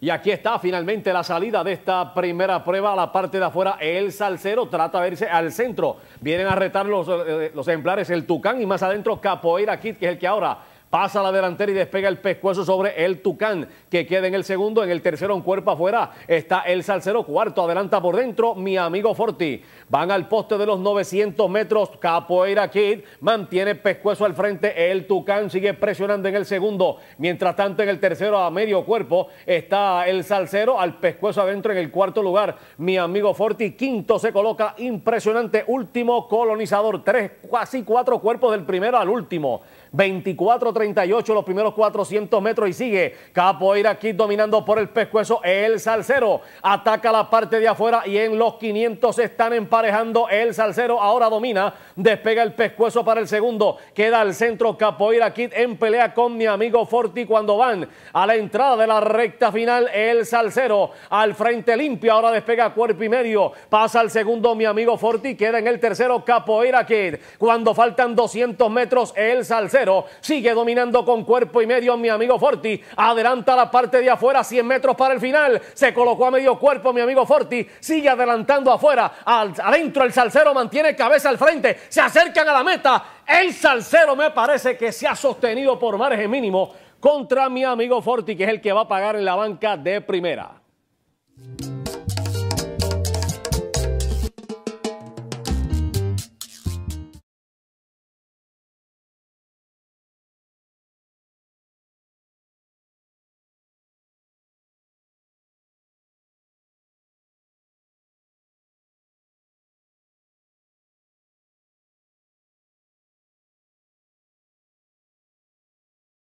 Y aquí está finalmente la salida de esta primera prueba a la parte de afuera. El salsero trata de irse al centro. Vienen a retar eh, los, ejemplares el Tucán y más adentro Capoeira kit que es el que ahora Pasa la delantera y despega el pescuezo sobre el Tucán, que queda en el segundo. En el tercero, un cuerpo afuera, está el Salcero. Cuarto, adelanta por dentro, mi amigo Forti. Van al poste de los 900 metros, Capoeira Kid. Mantiene pescuezo al frente, el Tucán sigue presionando en el segundo. Mientras tanto, en el tercero, a medio cuerpo, está el Salcero. Al pescuezo adentro, en el cuarto lugar, mi amigo Forti. Quinto se coloca, impresionante, último colonizador. Tres, casi cuatro cuerpos del primero al último. 24 38 los primeros 400 metros y sigue Capoeira Kid dominando por el pescuezo el Salcero Ataca la parte de afuera y en los 500 están emparejando el Salcero Ahora domina, despega el pescuezo para el segundo. Queda al centro Capoeira Kid en pelea con mi amigo Forti cuando van a la entrada de la recta final el Salcero Al frente limpio ahora despega cuerpo y medio. Pasa al segundo mi amigo Forti, queda en el tercero Capoeira Kid. Cuando faltan 200 metros el Salcero sigue dominando dominando con cuerpo y medio mi amigo Forti. Adelanta la parte de afuera, 100 metros para el final. Se colocó a medio cuerpo mi amigo Forti. Sigue adelantando afuera. Al, adentro el Salcero mantiene cabeza al frente. Se acercan a la meta. El salcero me parece que se ha sostenido por margen mínimo contra mi amigo Forti, que es el que va a pagar en la banca de primera.